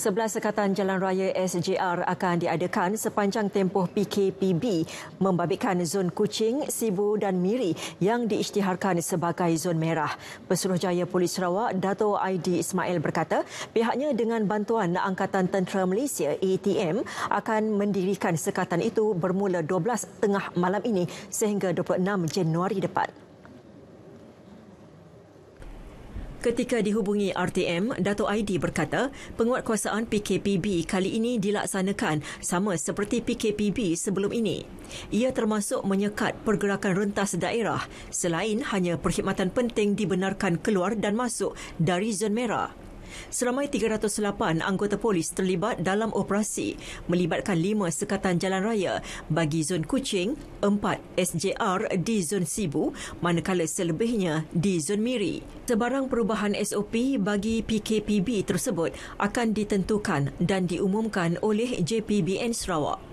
Sebelah sekatan jalan raya SJR akan diadakan sepanjang tempoh PKPB membabitkan zon Kuching, Sibu dan Miri yang diisytiharkan sebagai zon merah. Pesuruhjaya Polis Sarawak, Dato Aidi Ismail berkata, pihaknya dengan bantuan Angkatan Tentera Malaysia ATM akan mendirikan sekatan itu bermula 12 tengah malam ini sehingga 26 Januari depan. Ketika dihubungi RTM, Dato' Aidi berkata penguatkuasaan PKPB kali ini dilaksanakan sama seperti PKPB sebelum ini. Ia termasuk menyekat pergerakan rentas daerah selain hanya perkhidmatan penting dibenarkan keluar dan masuk dari zon merah. Seramai 308 anggota polis terlibat dalam operasi melibatkan 5 sekatan jalan raya bagi zon Kuching, 4 SJR di zon Sibu manakala selebihnya di zon Miri. Sebarang perubahan SOP bagi PKPB tersebut akan ditentukan dan diumumkan oleh JPBN Sarawak.